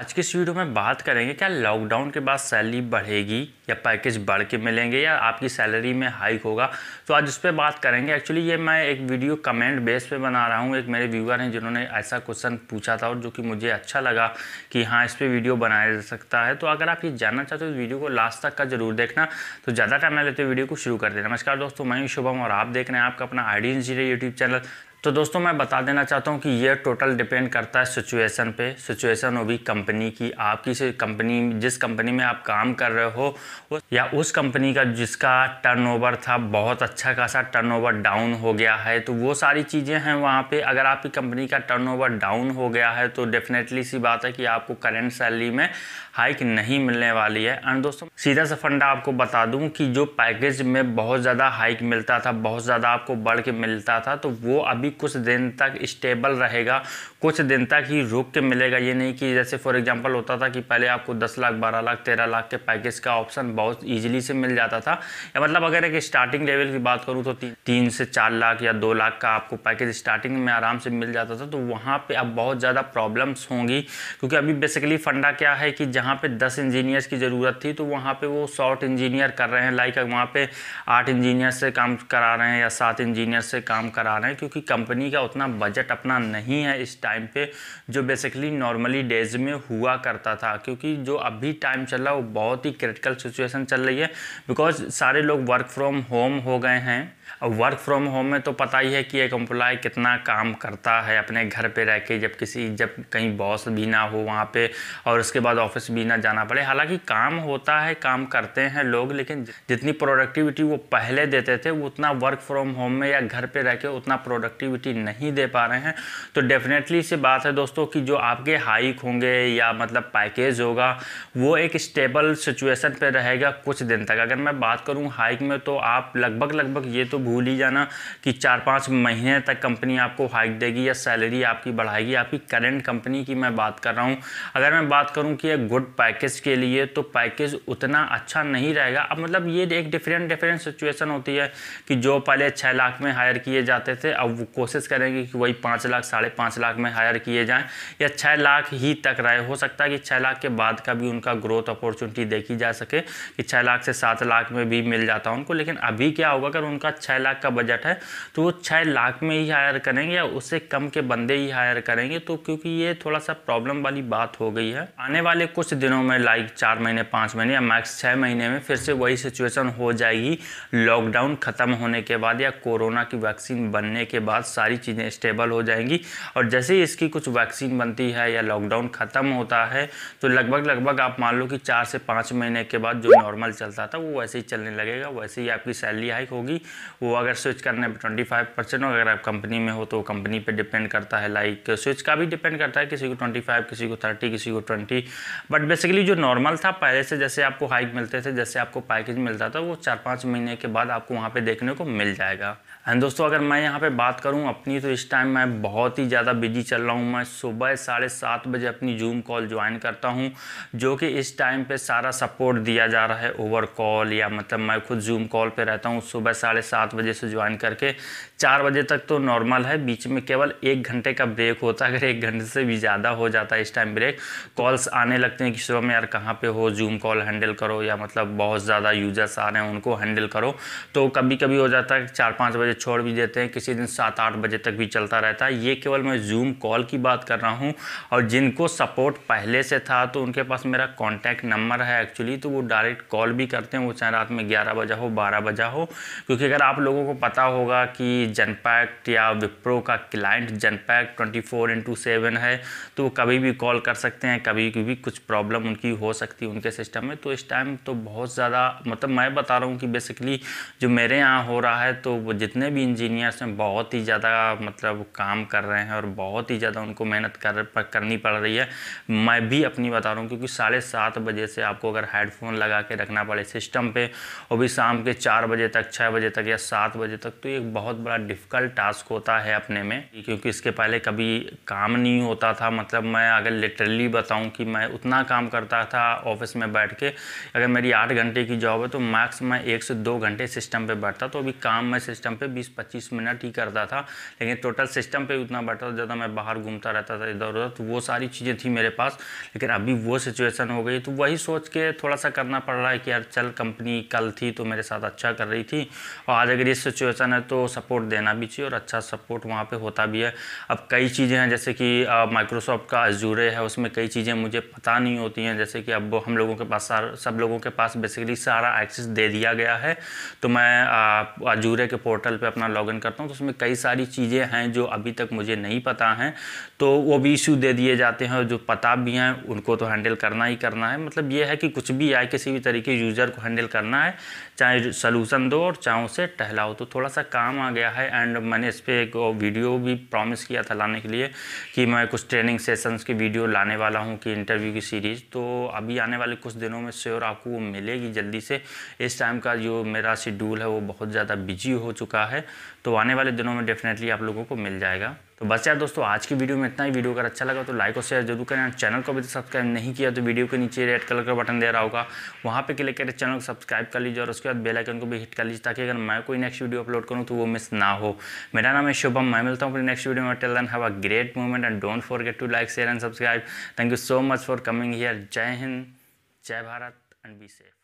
आज के इस वीडियो में बात करेंगे क्या लॉकडाउन के बाद सैलरी बढ़ेगी या पैकेज बढ़ के मिलेंगे या आपकी सैलरी में हाइक होगा तो आज उस पर बात करेंगे एक्चुअली ये मैं एक वीडियो कमेंट बेस पे बना रहा हूँ एक मेरे व्यूअर हैं जिन्होंने ऐसा क्वेश्चन पूछा था और जो कि मुझे अच्छा लगा कि हाँ इस पर वीडियो बनाया जा सकता है तो अगर आप ये जानना चाहते हो तो वीडियो को लास्ट तक का जरूर देखना तो ज़्यादा टाइम ना लेते वीडियो को शुरू कर देना नमस्कार दोस्तों मैं शुभम और आप देख रहे हैं आपका अपना आई डी यूट्यूब चैनल तो दोस्तों मैं बता देना चाहता हूँ कि ये टोटल डिपेंड करता है सिचुएशन पे सिचुएशन होगी कंपनी की आपकी से कंपनी जिस कंपनी में आप काम कर रहे हो या उस कंपनी का जिसका टर्नओवर था बहुत अच्छा खासा टर्नओवर डाउन हो गया है तो वो सारी चीज़ें हैं वहाँ पे अगर आपकी कंपनी का टर्नओवर डाउन हो गया है तो डेफिनेटली सी बात है कि आपको करेंट सैलरी में हाइक नहीं मिलने वाली है एंड दोस्तों सीधा सा फंडा आपको बता दूं कि जो पैकेज में बहुत ज़्यादा हाइक मिलता था बहुत ज़्यादा आपको बढ़ के मिलता था तो वो अभी कुछ दिन तक स्टेबल रहेगा कुछ दिन तक ही रुक के मिलेगा ये नहीं कि जैसे फॉर एग्जाम्पल होता था कि पहले आपको दस लाख बारह लाख तेरह लाख के पैकेज का ऑप्शन बहुत ईजिली से मिल जाता था या मतलब अगर एक स्टार्टिंग लेवल की बात करूँ तो ती, तीन से चार लाख या दो लाख का आपको पैकेज स्टार्टिंग में आराम से मिल जाता था तो वहाँ पर अब बहुत ज़्यादा प्रॉब्लम्स होंगी क्योंकि अभी बेसिकली फंडा क्या है कि जहाँ पर दस इंजीनियर्स की ज़रूरत थी तो वहाँ पर वो शॉर्ट इंजीनियर कर रहे हैं लाइक वहाँ पर आठ इंजीनियर से काम करा रहे हैं या सात इंजीनियर से काम करा रहे हैं क्योंकि कंपनी का उतना बजट अपना नहीं है इस टाइम पे जो बेसिकली नॉर्मली डेज में हुआ करता था क्योंकि जो अभी टाइम चल रहा है वो बहुत ही क्रिटिकल सिचुएशन चल रही है बिकॉज सारे लोग वर्क फ्रॉम होम हो गए हैं अब वर्क फ्रॉम होम में तो पता ही है कि एक एम्प्लॉय कितना काम करता है अपने घर पे रह के जब किसी जब कहीं बॉस भी ना हो वहाँ पे और उसके बाद ऑफिस भी ना जाना पड़े हालांकि काम होता है काम करते हैं लोग लेकिन जितनी प्रोडक्टिविटी वो पहले देते थे वो उतना वर्क फ्रॉम होम में या घर पर रह के उतना प्रोडक्टिविटी नहीं दे पा रहे हैं तो डेफिनेटली से बात है दोस्तों कि जो आपके हाइक होंगे या मतलब पैकेज होगा वो एक स्टेबल सिचुएसन पर रहेगा कुछ दिन तक अगर मैं बात करूँ हाइक में तो आप लगभग लगभग ये तो तो भूल ही जाना कि चार पाँच महीने तक कंपनी आपको हाइक देगी या सैलरी आपकी बढ़ाएगी आपकी करंट कंपनी की मैं बात कर रहा हूँ अगर मैं बात करूँ कि गुड पैकेज के लिए तो पैकेज उतना अच्छा नहीं रहेगा अब मतलब ये एक डिफरेंट डिफरेंट सिचुएसन होती है कि जो पहले छः लाख में हायर किए जाते थे अब वो कोशिश करेंगे कि वही पाँच लाख साढ़े पाँच लाख में हायर किए जाएँ या छः लाख ही तक रहे हो सकता है कि छः लाख के बाद का भी उनका ग्रोथ अपॉर्चुनिटी देखी जा सके कि छः लाख से सात लाख में भी मिल जाता उनको लेकिन अभी क्या होगा अगर उनका छः लाख का बजट है तो वो छः लाख में ही हायर करेंगे या उससे कम के बंदे ही हायर करेंगे तो क्योंकि ये थोड़ा सा प्रॉब्लम वाली बात हो गई है आने वाले कुछ दिनों में लाइक चार महीने पाँच महीने या मैक्स छः महीने में फिर से वही सिचुएशन हो जाएगी लॉकडाउन ख़त्म होने के बाद या कोरोना की वैक्सीन बनने के बाद सारी चीज़ें स्टेबल हो जाएंगी और जैसे ही इसकी कुछ वैक्सीन बनती है या लॉकडाउन ख़त्म होता है तो लगभग लगभग आप मान लो कि चार से पाँच महीने के बाद जो नॉर्मल चलता था वो वैसे ही चलने लगेगा वैसे ही आपकी सैलरी हाइक होगी वो अगर स्विच करने पर ट्वेंटी फाइव परसेंट हो अगर आप कंपनी में हो तो कंपनी पे डिपेंड करता है लाइक स्विच का भी डिपेंड करता है किसी को ट्वेंटी फाइव किसी को थर्टी किसी को ट्वेंटी बट बेसिकली जो नॉर्मल था पहले से जैसे आपको हाइक मिलते थे जैसे आपको पैकेज मिलता था वो चार पाँच महीने के बाद आपको वहाँ पर देखने को मिल जाएगा एंड दोस्तों अगर मैं यहाँ पे बात करूँ अपनी तो इस टाइम मैं बहुत ही ज़्यादा बिजी चल रहा हूँ मैं सुबह साढ़े सात बजे अपनी जूम कॉल ज्वाइन करता हूँ जो कि इस टाइम पे सारा सपोर्ट दिया जा रहा है ओवर कॉल या मतलब मैं खुद जूम कॉल पे रहता हूँ सुबह साढ़े सात बजे से ज्वाइन करके चार बजे तक तो नॉर्मल है बीच में केवल एक घंटे का ब्रेक होता है अगर एक घंटे से भी ज़्यादा हो जाता है इस टाइम ब्रेक कॉल्स आने लगते हैं कि सुबह में यार कहाँ पर हो जूम कॉल हैंडल करो या मतलब बहुत ज़्यादा यूजर्स आ रहे हैं उनको हैंडल करो तो कभी कभी हो जाता है चार पाँच बजे छोड़ भी देते हैं किसी दिन सात आठ बजे तक भी चलता रहता है ये केवल मैं जूम कॉल की बात कर रहा हूँ और जिनको सपोर्ट पहले से था तो उनके पास मेरा कॉन्टैक्ट नंबर है एक्चुअली तो वो डायरेक्ट कॉल भी करते हैं वो चाहे रात में ग्यारह बजा हो बारह बजा हो क्योंकि अगर आप लोगों को पता होगा कि जनपैक्ट या विप्रो का client Genpact twenty four into seven है तो वो कभी भी कॉल कर सकते हैं कभी भी कुछ प्रॉब्लम उनकी हो सकती है उनके सिस्टम में तो इस टाइम तो बहुत ज़्यादा मतलब मैं बता रहा हूँ कि बेसिकली जो मेरे यहाँ हो रहा है तो जितने जितने भी इंजीनियर्स हैं बहुत ही ज़्यादा मतलब काम कर रहे हैं और बहुत ही ज़्यादा उनको मेहनत कर करनी पड़ रही है मैं भी अपनी बता रहा हूँ क्योंकि साढ़े सात बजे से आपको अगर हेडफोन लगा के रखना पड़े सिस्टम पे और भी शाम के चार बजे तक छः बजे तक या सात बजे तक तो एक बहुत बड़ा डिफ़िकल्ट टास्क होता है अपने में क्योंकि इसके पहले कभी काम नहीं होता था मतलब मैं अगर लिटरली बताऊँ कि मैं उतना काम करता था ऑफिस में बैठ के अगर मेरी आठ घंटे की जॉब है तो मैक्स मैं एक से दो घंटे सिस्टम पर बैठता तो अभी काम मैं सिस्टम पर बीस पच्चीस मिनट ही करता था लेकिन टोटल सिस्टम पे उतना बैठा ज़्यादा मैं बाहर घूमता रहता था इधर उधर तो वो सारी चीज़ें थी मेरे पास लेकिन अभी वो सिचुएसन हो गई तो वही सोच के थोड़ा सा करना पड़ रहा है कि यार चल कंपनी कल थी तो मेरे साथ अच्छा कर रही थी और आज अगर ये सिचुएसन है तो सपोर्ट देना भी चाहिए और अच्छा सपोर्ट वहाँ पर होता भी है अब कई चीज़ें हैं जैसे कि माइक्रोसॉफ्ट का अजूरे है उसमें कई चीज़ें मुझे पता नहीं होती हैं जैसे कि अब हम लोगों के पास सब लोगों के पास बेसिकली सारा एक्सेस दे दिया गया है तो मैं अजूरे के पोर्टल पोर्टल पे अपना लॉगिन करता हूँ तो उसमें कई सारी चीज़ें हैं जो अभी तक मुझे नहीं पता हैं तो वो भी इशू दे दिए जाते हैं और जो पता भी हैं उनको तो हैंडल करना ही करना है मतलब ये है कि कुछ भी आए किसी भी तरीके यूज़र को हैंडल करना है चाहे सोलूसन दो और चाहे उसे टहलाओ तो थोड़ा सा काम आ गया है एंड मैंने इस पर एक वीडियो भी प्रॉमिस किया था लाने के लिए कि मैं कुछ ट्रेनिंग सेशंस की वीडियो लाने वाला हूँ कि इंटरव्यू की सीरीज़ तो अभी आने वाले कुछ दिनों में श्योर आपको वो मिलेगी जल्दी से इस टाइम का जो मेरा शेड्यूल है वो बहुत ज़्यादा बिजी हो चुका है तो आने वाले दिनों में डेफिनेटली आप लोगों को मिल जाएगा तो बस यार दोस्तों आज की वीडियो में इतना ही वीडियो अगर अच्छा लगा तो लाइक और शेयर जरूर करें चैनल को अभी तक सब्सक्राइब नहीं किया तो वीडियो के नीचे रेड कलर का बटन दे रहा होगा वहाँ पे क्लिक करके चैनल को सब्सक्राइब कर लीजिए और उसके बाद बेल आइकन को भी हिट कर लीजिए ताकि अगर मैं कोई नेक्स्ट वीडियो अपलोड करूँ तो वो मिस ना हो मेरा नाम है शुभम मैं मिलता हूँ अपने नेक्स्ट वीडियो में till then have a great movement and don't forget to like share and subscribe thank you so much for coming here जय हिंद जय भारत एंड बी सेफ